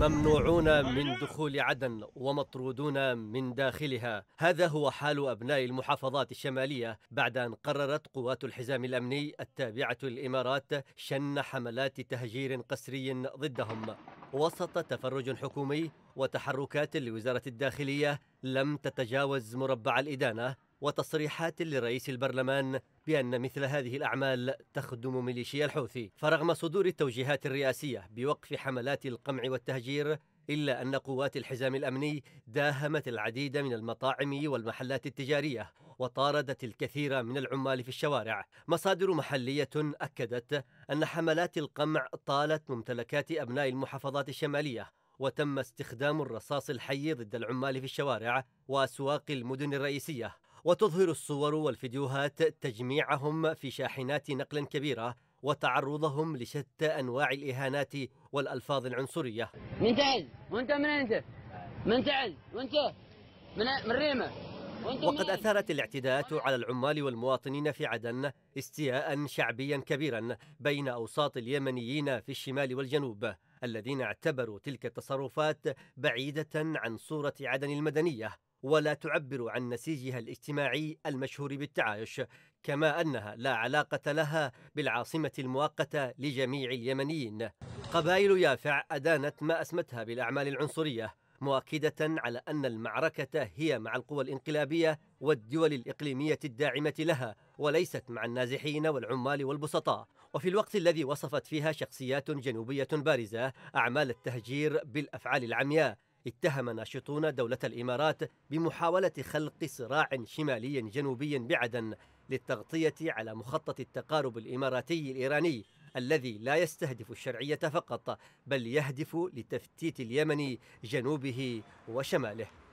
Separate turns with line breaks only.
ممنوعون من دخول عدن ومطرودون من داخلها هذا هو حال أبناء المحافظات الشمالية بعد أن قررت قوات الحزام الأمني التابعة للامارات شن حملات تهجير قسري ضدهم وسط تفرج حكومي وتحركات لوزارة الداخلية لم تتجاوز مربع الإدانة وتصريحات لرئيس البرلمان بأن مثل هذه الأعمال تخدم ميليشيا الحوثي فرغم صدور التوجيهات الرئاسية بوقف حملات القمع والتهجير إلا أن قوات الحزام الأمني داهمت العديد من المطاعم والمحلات التجارية وطاردت الكثير من العمال في الشوارع مصادر محلية أكدت أن حملات القمع طالت ممتلكات أبناء المحافظات الشمالية وتم استخدام الرصاص الحي ضد العمال في الشوارع وأسواق المدن الرئيسية وتظهر الصور والفيديوهات تجميعهم في شاحنات نقل كبيرة وتعرضهم لشتى أنواع الإهانات والألفاظ العنصرية من تعز وانت من انت من تعز وانت من, من ريمة وقد أثارت الاعتداءات على العمال والمواطنين في عدن استياء شعبيا كبيرا بين أوساط اليمنيين في الشمال والجنوب الذين اعتبروا تلك التصرفات بعيدة عن صورة عدن المدنية ولا تعبر عن نسيجها الاجتماعي المشهور بالتعايش كما أنها لا علاقة لها بالعاصمة المؤقتة لجميع اليمنيين قبائل يافع أدانت ما أسمتها بالأعمال العنصرية مؤكدة على أن المعركة هي مع القوى الانقلابية والدول الإقليمية الداعمة لها وليست مع النازحين والعمال والبسطاء وفي الوقت الذي وصفت فيها شخصيات جنوبية بارزة أعمال التهجير بالأفعال العمياء اتهم ناشطون دولة الإمارات بمحاولة خلق صراع شمالي جنوبي بعدن للتغطية على مخطط التقارب الإماراتي الإيراني الذي لا يستهدف الشرعية فقط بل يهدف لتفتيت اليمن جنوبه وشماله